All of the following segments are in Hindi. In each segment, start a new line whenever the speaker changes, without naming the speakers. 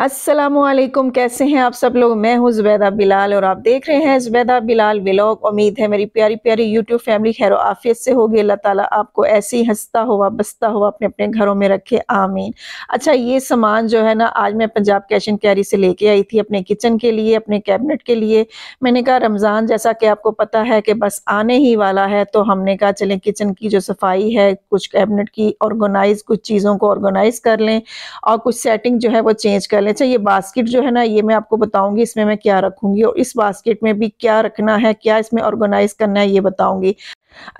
असलम कैसे हैं आप सब लोग मैं हूं जुबैदा बिलाल और आप देख रहे हैं जुबैदा बिलाल व्लॉग उम्मीद है मेरी प्यारी प्यारी यूट्यूब फैमिली खैर आफियत से होगी अल्लाह ताला आपको ऐसे ही हंसता हुआ बसता हुआ अपने अपने घरों में रखे आमीन अच्छा ये सामान जो है ना आज मैं पंजाब कैश एंड कैरी से लेके आई थी अपने किचन के लिए अपने कैबिनेट के लिए मैंने कहा रमज़ान जैसा कि आपको पता है कि बस आने ही वाला है तो हमने कहा चलें किचन की जो सफाई है कुछ कैबिनेट की ऑर्गेनाइज कुछ चीज़ों को ऑर्गेनाइज कर लें और कुछ सेटिंग जो है वो चेंज कर डालें अच्छा ये बास्केट जो है ना ये मैं आपको बताऊंगी इसमें मैं क्या रखूंगी और इस बास्केट में भी क्या रखना है क्या इसमें ऑर्गेनाइज करना है ये बताऊंगी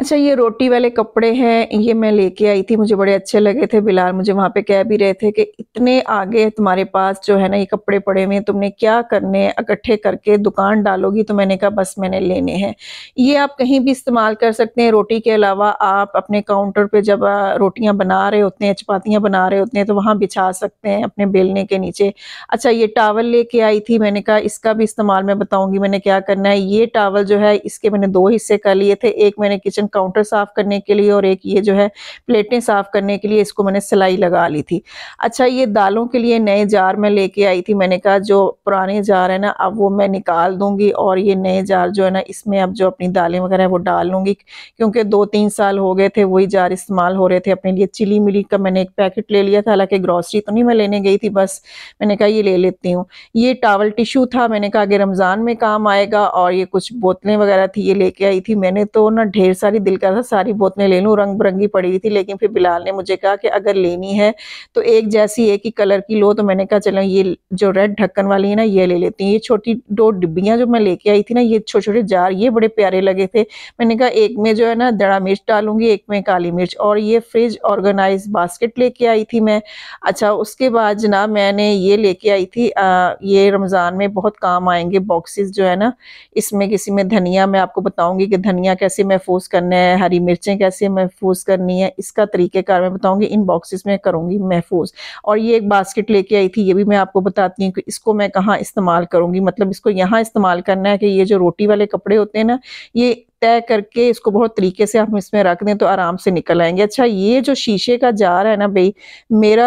अच्छा ये रोटी वाले कपड़े हैं ये मैं लेके आई थी मुझे बड़े अच्छे लगे थे बिलाल मुझे वहाँ पे कह भी रहे थे कि इतने आगे तुम्हारे पास जो है ना ये कपड़े पड़े हुए तुमने क्या करने इकट्ठे करके दुकान डालोगी तो मैंने कहा बस मैंने लेने हैं ये आप कहीं भी इस्तेमाल कर सकते हैं रोटी के अलावा आप अपने काउंटर पर जब रोटियाँ बना रहे होते हैं चपातियाँ बना रहे होते हैं तो वहाँ बिछा सकते हैं अपने बेलने के नीचे अच्छा ये टावल लेके आई थी मैंने कहा इसका भी इस्तेमाल मैं बताऊँगी मैंने क्या करना है ये टावल जो है इसके मैंने दो हिस्से कर लिए थे एक मैंने किचन काउंटर साफ करने के लिए और एक ये जो है प्लेटें साफ करने के लिए इसको मैंने सिलाई लगा ली थी अच्छा ये दालों के लिए नए जार में लेके आई थी मैंने कहा जो पुराने जार है ना अब वो मैं निकाल दूंगी और ये नए जार जो है ना इसमें अब जो अपनी दालें वगैरह वो डाल लूंगी क्योंकि दो तीन साल हो गए थे वही जार इस्तेमाल हो रहे थे अपने लिए चिली मिली का मैंने एक पैकेट ले लिया था हालांकि ग्रॉसरी तो नहीं मैं लेने गई थी बस मैंने कहा ये ले लेती हूँ ये टावल टिश्यू था मैंने कहा कि रमज़ान में काम आएगा और ये कुछ बोतलें वगैरह थी ये लेके आई थी मैंने तो ना ढेर ढेर सारी दिल कर रहा सारी बोतलें ले लूँ रंग बिरंगी पड़ी हुई थी लेकिन फिर बिलाल ने मुझे कहा कि अगर लेनी है तो एक जैसी एक ही कलर की लो तो मैंने कहा चलो ये जो रेड ढक्कन वाली है ना ये ले लेती हैं ये छोटी दो डिब्बियाँ जो मैं लेके आई थी ना ये छोटे छोटे जार ये बड़े प्यारे लगे थे मैंने कहा एक में जो है ना दड़ा मिर्च डालूंगी एक में काली मिर्च और ये फ्रिज ऑर्गेनाइज बास्केट लेके आई थी मैं अच्छा उसके बाद जना मैंने ये लेके आई थी आ, ये रमज़ान में बहुत काम आएंगे बॉक्सेस जो है ना इसमें किसी में धनिया मैं आपको बताऊंगी कि धनिया कैसे महफूज महफूज करना है हरी मिर्चें कैसे महफूज करनी है इसका तरीक़ेकार मैं बताऊंगी इन बॉक्सेस में करूंगी महफूज और ये एक बास्केट लेके आई थी ये भी मैं आपको बताती हूँ कि इसको मैं कहाँ इस्तेमाल करूंगी मतलब इसको यहाँ इस्तेमाल करना है कि ये जो रोटी वाले कपड़े होते हैं ना ये तय करके इसको बहुत तरीके से हम इसमें रख दें तो आराम से निकल आएंगे अच्छा ये जो शीशे का जार है ना भाई मेरा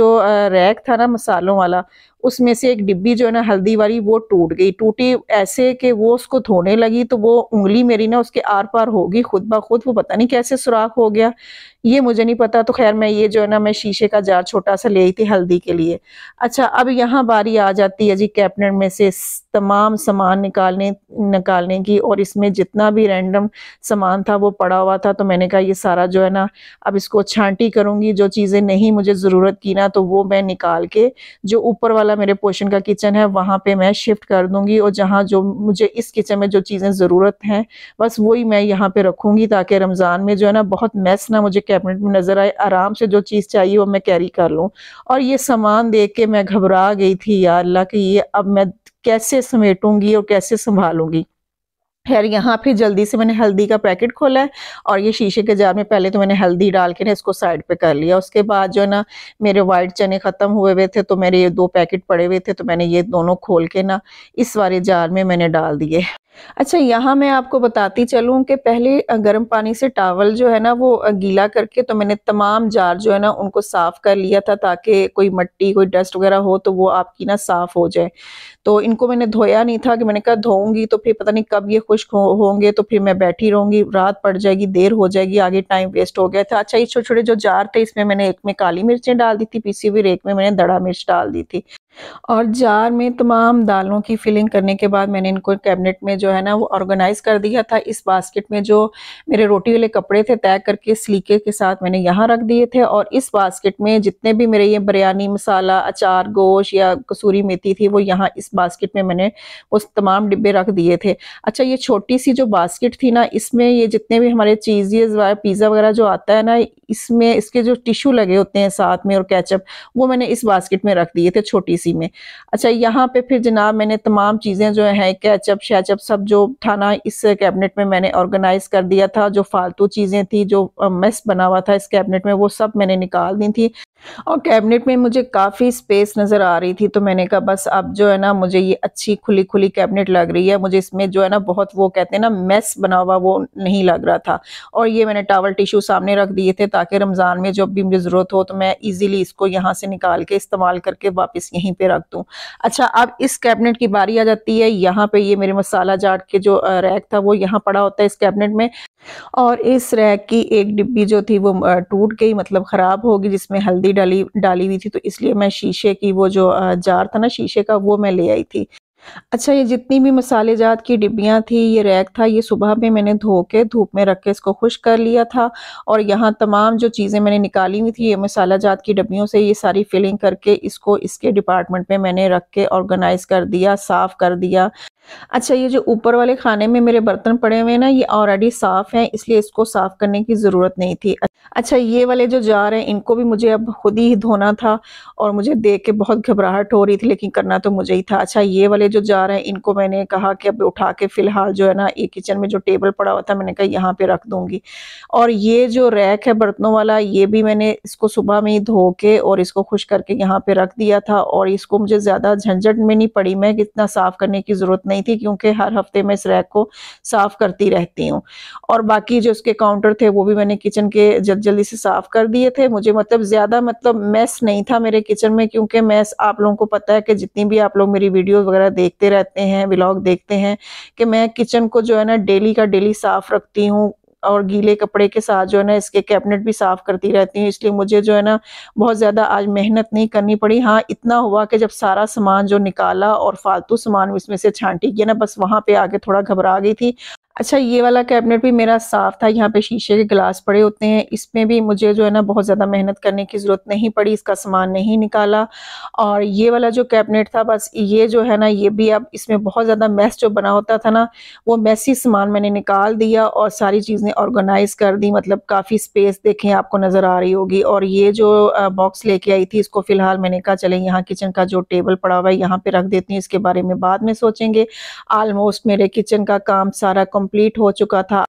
जो रैक था ना मसालों वाला उसमें से एक डिब्बी जो है ना हल्दी वाली वो टूट गई टूटी ऐसे कि वो उसको धोने लगी तो वो उंगली मेरी ना उसके आर पार होगी खुद ब खुद वो पता नहीं कैसे सुराख हो गया ये मुझे नहीं पता तो खैर मैं ये जो है ना मैं शीशे का जार छोटा सा ले आई थी हल्दी के लिए अच्छा अब यहाँ बारी आ जाती है जी कैबिनेट में से तमाम सामान निकालने निकालने की और इसमें जितना भी रैंडम सामान था वो पड़ा हुआ था तो मैंने कहा ये सारा जो है ना अब इसको छांटी करूंगी जो चीज़ें नहीं मुझे ज़रूरत की ना तो वो मैं निकाल के जो ऊपर वाला वाला मेरे पोर्शन का किचन है वहाँ पे मैं शिफ्ट कर दूंगी और जहाँ जो मुझे इस किचन में जो चीज़ें ज़रूरत हैं बस वही मैं यहाँ पे रखूँगी ताकि रमज़ान में जो है ना बहुत मैस ना मुझे कैबिनेट में नज़र आए आराम से जो चीज़ चाहिए वो मैं कैरी कर लूँ और ये सामान देख के मैं घबरा गई थी या अल्लाह कि ये अब मैं कैसे समेटूंगी और कैसे संभालूंगी खैर यहाँ फिर जल्दी से मैंने हल्दी का पैकेट खोला है और ये शीशे के जार में पहले तो मैंने हल्दी डाल के ना इसको साइड पे कर लिया उसके बाद जो है ना मेरे वाइट चने ख़त्म हुए हुए थे तो मेरे ये दो पैकेट पड़े हुए थे तो मैंने ये दोनों खोल के ना इस वाले जार में मैंने डाल दिए अच्छा यहाँ मैं आपको बताती चलूँ कि पहले गर्म पानी से टावल जो है ना वो गीला करके तो मैंने तमाम जार जो है ना उनको साफ़ कर लिया था ताकि कोई मट्टी कोई डस्ट वगैरह हो तो वो आपकी ना साफ़ हो जाए तो इनको मैंने धोया नहीं था कि मैंने कहा धोऊंगी तो फिर पता नहीं कब ये खुश्क हो, होंगे तो फिर मैं बैठी रहूंगी रात पड़ जाएगी देर हो जाएगी आगे टाइम वेस्ट हो गया था अच्छा ये छोटे छोटे जो जार थे इसमें मैंने एक में काली मिर्चें डाल दी थी पीसी हुई रेक में मैंने दड़ा मिर्च डाल दी थी और जार में तमाम दालों की फिलिंग करने के बाद मैंने इनको कैबिनेट में जो है ना वो ऑर्गेनाइज कर दिया था इस बास्केट में जो मेरे रोटी वाले कपड़े थे तय करके स्लीके के साथ मैंने यहाँ रख दिए थे और इस बास्केट में जितने भी मेरे ये बिरयानी मसाला अचार गोश या कसूरी मेथी थी वो यहाँ इस बास्केट में मैंने वो तमाम डिब्बे रख दिए थे अच्छा ये छोटी सी जो बास्केट थी ना इसमें ये जितने भी हमारे चीज़ेज़ पिज़्ज़ा वगैरह जो आता है ना इसमें इसके जो टिश्यू लगे होते हैं साथ में और कैचअप वो मैंने इस बास्केट में रख दिए थे छोटी सी में अच्छा यहाँ पे फिर जनाब मैंने तमाम चीज़ें जो है कैचअप शैचअप सब सब जो था ना इस कैबिनेट में मैंने ऑर्गेनाइज कर दिया था जो फालतू चीज़ें थी जो मेस बना हुआ था इस कैबिनेट में वो सब मैंने निकाल दी थी और कैबिनेट में मुझे काफ़ी स्पेस नज़र आ रही थी तो मैंने कहा बस अब जो है ना मुझे ये अच्छी खुली खुली कैबिनेट लग रही है मुझे इसमें जो है ना बहुत वो कहते हैं ना मेस बना हुआ वो नहीं लग रहा था और ये मैंने टावल टिश्यू सामने रख दिए थे ताकि रमज़ान में जब भी मुझे ज़रूरत हो तो मैं ईजिली इसको यहाँ से निकाल के इस्तेमाल करके वापस यहीं पर रख दूँ अच्छा अब इस कैबिनेट की बारी आ जाती है यहाँ पर ये मेरे मसाला जाट के जो रैक था वो यहाँ पड़ा होता है इस कैबिनेट में और इस रैक की एक डिब्बी जो थी वो टूट गई मतलब ख़राब होगी जिसमें हल्दी डाली डाली हुई थी तो इसलिए मैं शीशे की वो जो जार था ना शीशे का वो मैं ले आई थी अच्छा ये जितनी भी मसाले जात की डिब्बियाँ थी ये रैक था ये सुबह में मैंने धो के धूप में रख के इसको खुश कर लिया था और यहाँ तमाम जो चीज़ें मैंने निकाली हुई थी ये मसाला जात की डिब्बियों से ये सारी फिलिंग करके इसको इसके डिपार्टमेंट में मैंने रख के ऑर्गेनाइज़ कर दिया साफ़ कर दिया अच्छा ये जो ऊपर वाले खाने में मेरे बर्तन पड़े हुए हैं ना ये ऑलरेडी साफ़ हैं इसलिए इसको साफ़ करने की ज़रूरत नहीं थी अच्छा ये वाले जो जार हैं इनको भी मुझे अब खुद ही धोना था और मुझे देख के बहुत घबराहट हो रही थी लेकिन करना तो मुझे ही था अच्छा ये वाले जो रहे हैं इनको मैंने कहा कि अब उठा के फ़िलहाल जो है ना ये किचन में जो टेबल पड़ा हुआ था मैंने कहा यहाँ पे रख दूंगी और ये जो रैक है बर्तनों वाला ये भी मैंने इसको सुबह में ही धो के और इसको खुश करके यहाँ पे रख दिया था और इसको मुझे ज़्यादा झंझट में नहीं पड़ी मैं इतना साफ़ करने की ज़रूरत नहीं थी क्योंकि हर हफ्ते में इस रैक को साफ़ करती रहती हूँ और बाकी जो उसके काउंटर थे वो भी मैंने किचन के जल्द जल्दी से साफ़ कर दिए थे मुझे मतलब ज़्यादा मतलब मैस नहीं था मेरे किचन में क्योंकि मैस आप लोगों को पता है कि जितनी भी आप लोग मेरी वीडियो वगैरह देख देखते रहते हैं ब्लॉग देखते हैं कि मैं किचन को जो है ना डेली का डेली साफ़ रखती हूँ और गीले कपड़े के साथ जो है ना इसके कैबिनेट भी साफ़ करती रहती हूँ इसलिए मुझे जो है ना बहुत ज़्यादा आज मेहनत नहीं करनी पड़ी हाँ इतना हुआ कि जब सारा सामान जो निकाला और फालतू सामान उसमें से छांटी गया ना बस वहां पे आके थोड़ा घबरा गई थी अच्छा ये वाला कैबिनेट भी मेरा साफ था यहाँ पे शीशे के ग्लास पड़े होते हैं इसमें भी मुझे जो है ना बहुत ज़्यादा मेहनत करने की ज़रूरत नहीं पड़ी इसका सामान नहीं निकाला और ये वाला जो कैबिनेट था बस ये जो है ना ये भी अब इसमें बहुत ज़्यादा मैस जो बना होता था ना वो मैसी सामान मैंने निकाल दिया और सारी चीज़ें ऑर्गेनाइज़ कर दी मतलब काफ़ी स्पेस देखें आपको नज़र आ रही होगी और ये जो बॉक्स लेके आई थी इसको फ़िलहाल मैंने कहा चले यहाँ किचन का जो टेबल पड़ा हुआ है यहाँ पर रख देती हूँ इसके बारे में बाद में सोचेंगे आलमोस्ट मेरे किचन का काम सारा कंप्लीट हो चुका था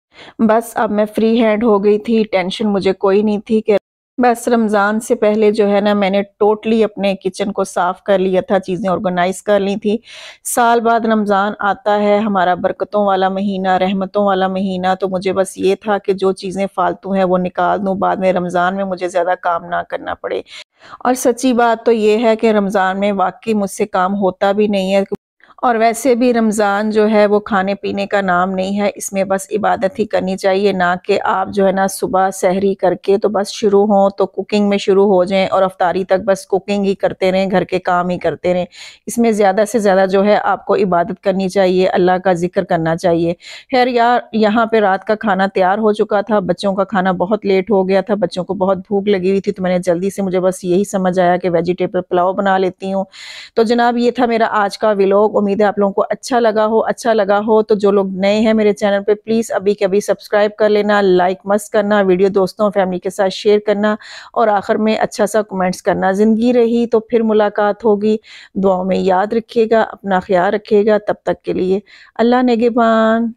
बस अब मैं फ्री हैंड हो गई थी टेंशन मुझे कोई नहीं थी कि बस रमज़ान से पहले जो है ना मैंने टोटली अपने किचन को साफ़ कर लिया था चीज़ें ऑर्गेनाइज कर ली थी साल बाद रमज़ान आता है हमारा बरकतों वाला महीना रहमतों वाला महीना तो मुझे बस ये था कि जो चीज़ें फालतू हैं वो निकाल दूँ बाद में रमज़ान में मुझे ज़्यादा काम ना करना पड़े और सच्ची बात तो ये है कि रमज़ान में वाकई मुझसे काम होता भी नहीं है और वैसे भी रमज़ान जो है वो खाने पीने का नाम नहीं है इसमें बस इबादत ही करनी चाहिए ना कि आप जो है ना सुबह सहरी करके तो बस शुरू हो तो कुकिंग में शुरू हो जाएं और अफ्तारी तक बस कुकिंग ही करते रहें घर के काम ही करते रहें इसमें ज़्यादा से ज़्यादा जो है आपको इबादत करनी चाहिए अल्लाह का जिक्र करना चाहिए खैर यार यहाँ पर रात का खाना तैयार हो चुका था बच्चों का खाना बहुत लेट हो गया था बच्चों को बहुत भूख लगी हुई थी तो मैंने जल्दी से मुझे बस यही समझ आया कि वेजिटेबल पुलाव बना लेती हूँ तो जनाब ये था मेरा आज का विलोक उम्मीद उम्मीद है आप लोगों को अच्छा लगा हो अच्छा लगा हो तो जो लोग नए हैं मेरे चैनल पे प्लीज़ अभी के अभी सब्सक्राइब कर लेना लाइक मस्त करना वीडियो दोस्तों फैमिली के साथ शेयर करना और आखिर में अच्छा सा कमेंट्स करना ज़िंदगी रही तो फिर मुलाकात होगी दुआओं में याद रखिएगा अपना ख्याल रखिएगा तब तक के लिए अल्लाह नेगेबान